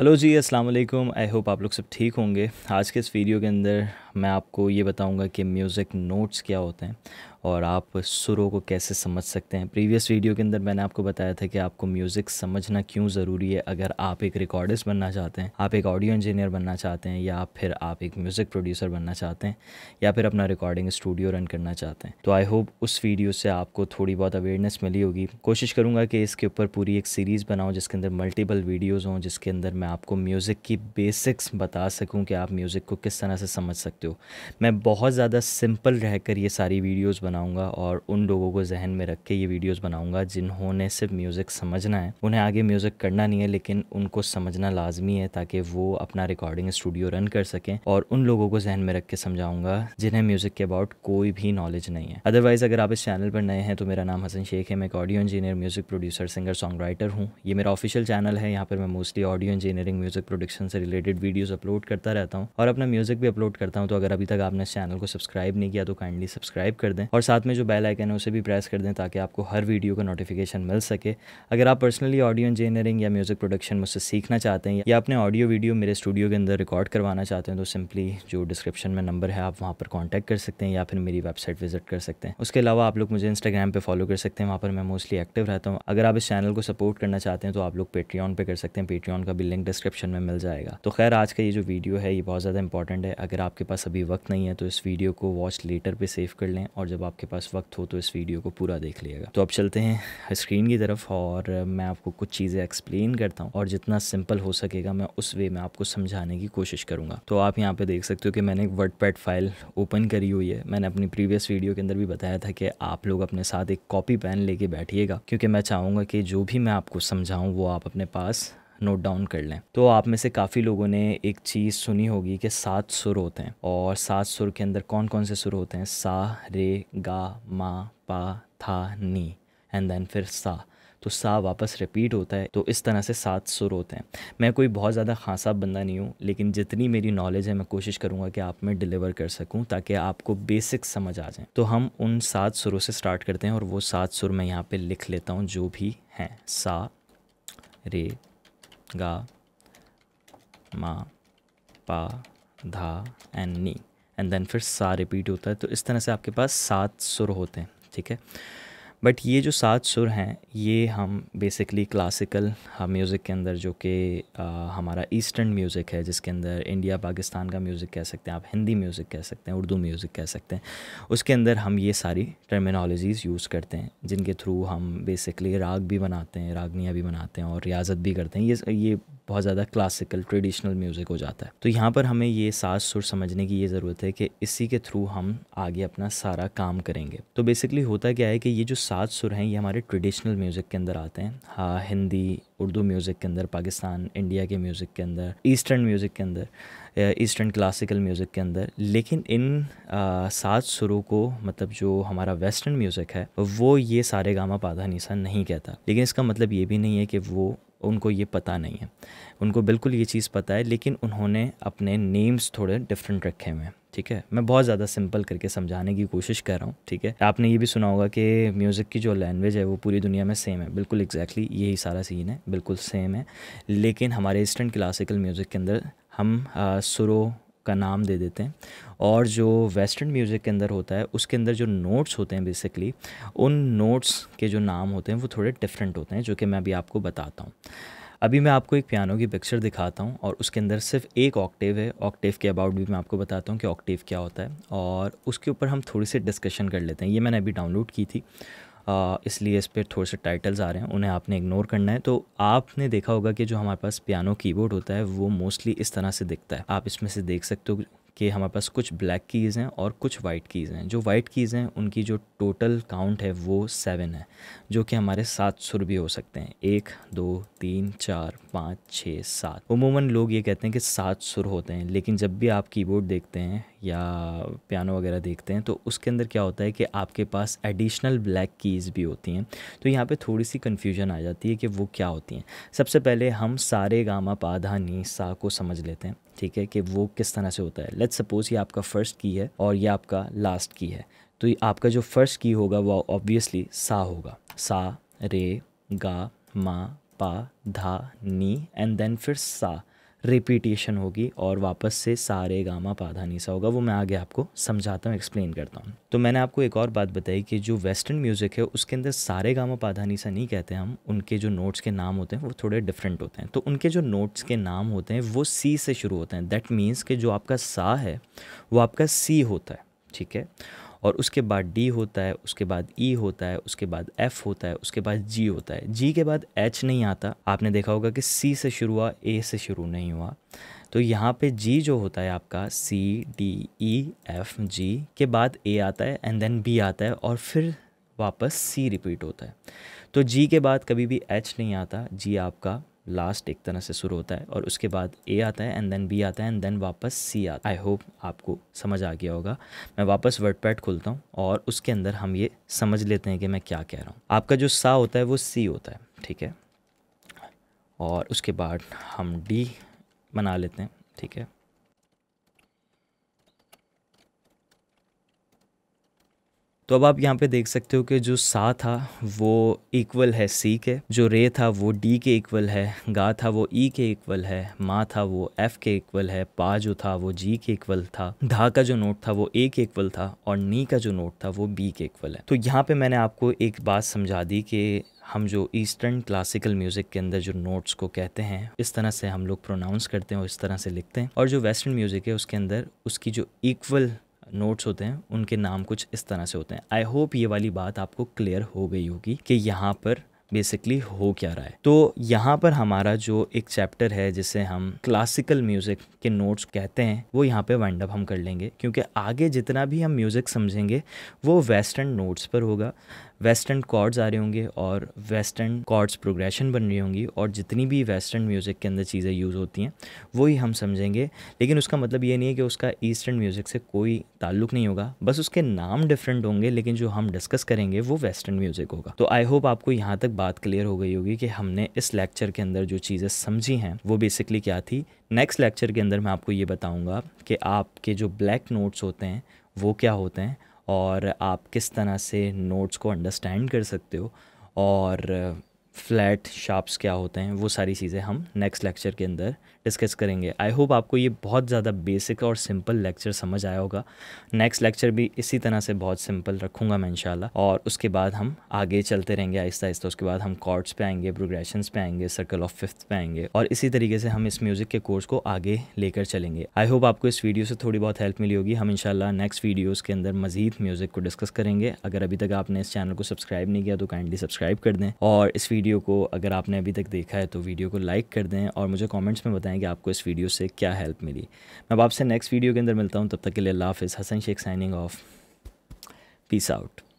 hello जी अस्सलाम वालेकुम I hope आप लोग सब ठीक होंगे आज के इस वीडियो के अंदर मैं आपको ये बताऊंगा कि म्यूज़िक नोट्स क्या होते हैं और आप सुरों को कैसे समझ सकते हैं प्रीवियस वीडियो के अंदर मैंने आपको बताया था कि आपको म्यूज़िक समझना क्यों ज़रूरी है अगर आप एक रिकॉर्डिस्ट बनना चाहते हैं आप एक ऑडियो इंजीनियर बनना चाहते हैं या फिर आप एक म्यूज़िक प्रोड्यूसर बनना चाहते हैं या फिर अपना रिकॉर्डिंग स्टूडियो रन करना चाहते हैं तो आई होप उस वीडियो से आपको थोड़ी बहुत अवेयरनेस मिली होगी कोशिश करूँगा कि इसके ऊपर पूरी एक सीरीज़ बनाऊँ जिसके अंदर मल्टीपल वीडियोज़ हों जिसके अंदर मैं आपको म्यूज़िक की बेसिक्स बता सकूँ कि आप म्यूज़िक को किस तरह से समझ सकते हो मैं बहुत ज़्यादा सिंपल रहकर ये सारी वीडियोज़ बनाऊंगा और उन लोगों को जहन में रख के ये वीडियोज़ बनाऊंगा जिन्होंने सिर्फ म्यूज़िक समझना है उन्हें आगे म्यूज़िक करना नहीं है लेकिन उनको समझना लाजमी है ताकि वो अपना रिकॉर्डिंग स्टूडियो रन कर सकें और उन लोगों को जहन में रख के समझाऊंगा जिन्हें म्यूज़िक के अबाउट कोई भी नॉलेज नहीं है अदरवाइज़ अगर आप इस चैनल पर नए हैं तो मेरा नाम हसन शेख है मैं एक audio engineer music producer singer songwriter हूँ ये मेरा ऑफिशियल चैनल है यहाँ पर मैं mostly audio engineering music production से रिलेटेड वीडियोज़ अपलोड करता रहता हूँ और अपना म्यूज़िक भी अपलोड करता हूँ तो अगर अभी तक आपने इस चैनल को सब्सक्राइब नहीं किया तो काइंडली सब्सक्राइब कर दें और और साथ में जो बेल आइकन है उसे भी प्रेस कर दें ताकि आपको हर वीडियो का नोटिफिकेशन मिल सके अगर आप पर्सनली ऑडियो इंजीनियरिंग या म्यूज़िक प्रोडक्शन मुझसे सीखना चाहते हैं या अपने ऑडियो वीडियो मेरे स्टूडियो के अंदर रिकॉर्ड करवाना चाहते हैं तो सिंपली जो डिस्क्रिप्शन में नंबर है आप वहाँ पर कॉन्टैक्ट कर सकते हैं या फिर मेरी वेबसाइट विजिट कर सकते हैं उसके अलावा आप लोग मुझे इंस्टाग्राम पर फॉलो कर सकते हैं वहाँ पर मैं मोस्टली एक्टिव रहता हूँ अगर आप इस चैनल को सपोर्ट करना चाहते हैं तो आप लोग पेट्रीन पर कर सकते हैं पेट्रीन का भी लिंक डिस्क्रिप्शन में मिल जाएगा तो खैर आज का ये जो वीडियो है ये बहुत ज़्यादा इंपॉर्टेंट है अगर आपके पास अभी वक्त नहीं है तो इस वीडियो को वॉच लेटर पर सेव कर लें और जब आप आपके पास वक्त हो तो इस वीडियो को पूरा देख लिएगा तो अब चलते हैं स्क्रीन की तरफ और मैं आपको कुछ चीज़ें एक्सप्लेन करता हूँ और जितना सिंपल हो सकेगा मैं उस वे में आपको समझाने की कोशिश करूँगा तो आप यहाँ पर देख सकते हो कि मैंने एक वर्ड फाइल ओपन करी हुई है मैंने अपनी प्रीवियस वीडियो के अंदर भी बताया था कि आप लोग अपने साथ एक कॉपी पेन लेके बैठिएगा क्योंकि मैं चाहूँगा कि जो भी मैं आपको समझाऊँ वो आप अपने पास नोट डाउन कर लें तो आप में से काफ़ी लोगों ने एक चीज़ सुनी होगी कि सात सुर होते हैं और सात सुर के अंदर कौन कौन से सुर होते हैं सा रे गा मा पा था नी एंड देन फिर सा तो सा वापस रिपीट होता है तो इस तरह से सात सुर होते हैं मैं कोई बहुत ज़्यादा खासा बंदा नहीं हूँ लेकिन जितनी मेरी नॉलेज है मैं कोशिश करूँगा कि आप में डिलीवर कर सकूँ ताकि आपको बेसिक समझ आ जाए तो हम उन सात सुरों से स्टार्ट करते हैं और वो सात सुर मैं यहाँ पर लिख लेता हूँ जो भी हैं सा रे गा मा पा धा एंड नी एंड देन फिर सा रिपीट होता है तो इस तरह से आपके पास सात सुर होते हैं ठीक है बट ये जो सात सुर हैं ये हम बेसिकली क्लासिकल म्यूज़िक के अंदर जो कि हमारा ईस्टर्न म्यूज़िक है जिसके अंदर इंडिया पाकिस्तान का म्यूज़िक कह सकते हैं आप हिंदी म्यूज़िक कह सकते हैं उर्दू म्यूज़िक कह सकते हैं उसके अंदर हम ये सारी टर्मिनोलॉजीज़ यूज़ करते हैं जिनके थ्रू हम बेसिकली राग भी बनाते हैं रागनियाँ भी बनाते हैं और रियाजत भी करते हैं ये ये बहुत ज़्यादा क्लासिकल ट्रेडिशनल म्यूज़िक हो जाता है तो यहाँ पर हमें ये सास सुर समझने की ये ज़रूरत है कि इसी के थ्रू हम आगे अपना सारा काम करेंगे तो बेसिकली होता क्या है कि ये जो सात सुर हैं ये हमारे ट्रेडिशनल म्यूज़िक के अंदर आते हैं हाँ हिंदी उर्दू म्यूज़िक के अंदर पाकिस्तान इंडिया के म्यूज़िक के अंदर ईस्टर्न म्यूज़िक के अंदर ईस्टर्न क्लासिकल म्यूज़िक के अंदर लेकिन इन सात सुरों को मतलब जो हमारा वेस्टर्न म्यूज़िक है वो ये सारे गामा पाधा निशा नहीं कहता लेकिन इसका मतलब ये भी नहीं है कि वो उनको ये पता नहीं है उनको बिल्कुल ये चीज़ पता है लेकिन उन्होंने अपने नेम्स थोड़े डिफरेंट रखे हुए हैं ठीक है मैं बहुत ज़्यादा सिंपल करके समझाने की कोशिश कर रहा हूँ ठीक है आपने ये भी सुना होगा कि म्यूज़िक की जो लैंग्वेज है वो पूरी दुनिया में सेम है बिल्कुल एग्जैक्टली exactly यही सारा सीन है बिल्कुल सेम है लेकिन हमारे ईस्टर्न क्लासिकल म्यूज़िक के अंदर हम सुरों का नाम दे देते हैं और जो वेस्टर्न म्यूज़िक के अंदर होता है उसके अंदर जो नोट्स होते हैं बेसिकली उन नोट्स के जो नाम होते हैं वो थोड़े डिफरेंट होते हैं जो कि मैं अभी आपको बताता हूँ अभी मैं आपको एक पियानो की पिक्चर दिखाता हूँ और उसके अंदर सिर्फ एक ऑक्टिव है ऑक्टिव के अबाउट भी मैं आपको बताता हूँ कि ऑक्टिव क्या होता है और उसके ऊपर हम थोड़ी सी डिस्कशन कर लेते हैं ये मैंने अभी डाउनलोड की थी इसलिए इस पर थोड़े से टाइटल्स आ रहे हैं उन्हें आपने इग्नोर करना है तो आपने देखा होगा कि जो हमारे पास पियानो कीबोर्ड होता है वो मोस्टली इस तरह से दिखता है आप इसमें से देख सकते हो कि हमारे पास कुछ ब्लैक कीज़ हैं और कुछ वाइट कीज़ हैं जो वाइट कीज़ हैं उनकी जो टोटल काउंट है वो सेवन है जो कि हमारे सात सुर भी हो सकते हैं एक दो तीन चार पाँच छः सात उमूमन लोग ये कहते हैं कि सात सुर होते हैं लेकिन जब भी आप कीबोर्ड देखते हैं या पियानो वगैरह देखते हैं तो उसके अंदर क्या होता है कि आपके पास एडिशनल ब्लैक कीज़ भी होती हैं तो यहाँ पे थोड़ी सी कन्फ्यूजन आ जाती है कि वो क्या होती हैं सबसे पहले हम सारे गामा पाधा नी सा को समझ लेते हैं ठीक है कि वो किस तरह से होता है लेट्स सपोज़ ये आपका फ़र्स्ट की है और ये आपका लास्ट की है तो आपका जो फ़र्स्ट की होगा वो ऑब्वियसली सा होगा सा रे गा मा पा धा नी एंड देन फिर सा रिपीटेशन होगी और वापस से सारे गामा पाधानी सा होगा वो मैं आगे आपको समझाता हूँ एक्सप्लेन करता हूँ तो मैंने आपको एक और बात बताई कि जो वेस्टर्न म्यूज़िक है उसके अंदर सारे गामा पाधानी सा नहीं कहते हम उनके जो नोट्स के नाम होते हैं वो थोड़े डिफरेंट होते हैं तो उनके जो नोट्स के नाम होते हैं वो सी से शुरू होते हैं दैट मीन्स कि जो आपका सा है वो आपका सी होता है ठीक है और उसके बाद डी होता है उसके बाद ई e होता है उसके बाद एफ होता है उसके बाद जी होता है जी के बाद एच नहीं आता आपने देखा होगा कि सी से शुरू हुआ ए से शुरू नहीं हुआ तो यहाँ पे जी जो होता है आपका C D E F G के बाद ए आता है एंड देन बी आता है और फिर वापस सी रिपीट होता है तो जी के बाद कभी भी एच नहीं आता जी आपका लास्ट एक तरह से शुरू होता है और उसके बाद ए आता है एंड देन बी आता है एंड देन वापस सी आता है आई होप आपको समझ आ गया होगा मैं वापस वर्ड पैड खोलता हूँ और उसके अंदर हम ये समझ लेते हैं कि मैं क्या कह रहा हूँ आपका जो सा होता है वो सी होता है ठीक है और उसके बाद हम डी बना लेते हैं ठीक है तो अब आप यहाँ पे देख सकते हो कि जो सा था वो इक्वल है सी के जो रे था वो डी के इक्वल है गा था वो ई e के इक्वल है माँ था वो एफ के इक्वल है पा जो था वो जी के इक्वल था धा का जो नोट था वो ए के इक्वल था और नी का जो नोट था वो बी के इक्वल है तो यहाँ पे मैंने आपको एक बात समझा दी कि हम जो ईस्टर्न क्लासिकल म्यूज़िक के अंदर जो नोट्स को कहते हैं इस तरह से हम लोग प्रोनाउंस करते हैं और इस तरह से लिखते हैं और जो वेस्टर्न म्यूज़िक है उसके अंदर उसकी जो इक्वल नोट्स होते हैं उनके नाम कुछ इस तरह से होते हैं आई होप ये वाली बात आपको क्लियर हो गई होगी कि यहाँ पर बेसिकली हो क्या रहा है तो यहाँ पर हमारा जो एक चैप्टर है जिसे हम क्लासिकल म्यूज़िक के नोट्स कहते हैं वो यहाँ पे वाइंड अप हम कर लेंगे क्योंकि आगे जितना भी हम म्यूज़िक समझेंगे वो वेस्टर्न नोट्स पर होगा वेस्टर्न कॉर्ड्स आ रहे होंगे और वेस्टर्न कॉर्ड्स प्रोग्रेशन बन रही होंगी और जितनी भी वेस्टर्न म्यूज़िक के अंदर चीज़ें यूज़ होती हैं वही हम समझेंगे लेकिन उसका मतलब ये नहीं है कि उसका ईस्टर्न म्यूज़िक से कोई ताल्लुक नहीं होगा बस उसके नाम डिफरेंट होंगे लेकिन जो हम डिस्कस करेंगे वो वेस्टर्न म्यूज़िक होगा तो आई होप आपको यहाँ तक बात क्लियर हो गई होगी कि हमने इस लेक्चर के अंदर जो चीज़ें समझी हैं वो बेसिकली क्या थी नेक्स्ट लेक्चर के अंदर मैं आपको ये बताऊँगा कि आपके जो ब्लैक नोट्स होते हैं वो क्या होते हैं और आप किस तरह से नोट्स को अंडरस्टैंड कर सकते हो और फ्लैट शार्प्स क्या होते हैं वो सारी चीज़ें हम नेक्स्ट लेक्चर के अंदर डिस्कस करेंगे आई होप आपको ये बहुत ज़्यादा बेसिक और सिंपल लेक्चर समझ आया होगा नेक्स्ट लेक्चर भी इसी तरह से बहुत सिंपल रखूँगा मैं इंशाल्लाह और उसके बाद हम आगे चलते रहेंगे आहिस्ता आहिस्ता उसके बाद हम कॉर्ड्स पे आएंगे प्रोग्रेशन पे आएंगे सर्कल ऑफ फिफ्थ पे आएंगे और इसी तरीके से हम इस म्यूज़िक के कोर्स को आगे लेकर चलेंगे आई होप आपको इस वीडियो से थोड़ी बहुत हेल्प मिली होगी हम इंशाल्लाह नेक्स्ट वीडियोज़ के अंदर मजीद म्यूज़िक को डिस्कस करेंगे अगर अभी तक आपने इस चैनल को सब्सक्राइब नहीं किया तो काइंडली सब्सक्राइब कर दें और इस वीडियो वीडियो को अगर आपने अभी तक देखा है तो वीडियो को लाइक कर दें और मुझे कमेंट्स में बताएं कि आपको इस वीडियो से क्या हेल्प मिली मैं अब आपसे नेक्स्ट वीडियो के अंदर मिलता हूँ तब तक के लिए अल्लाह हाफ़ Hasan Sheikh signing off peace out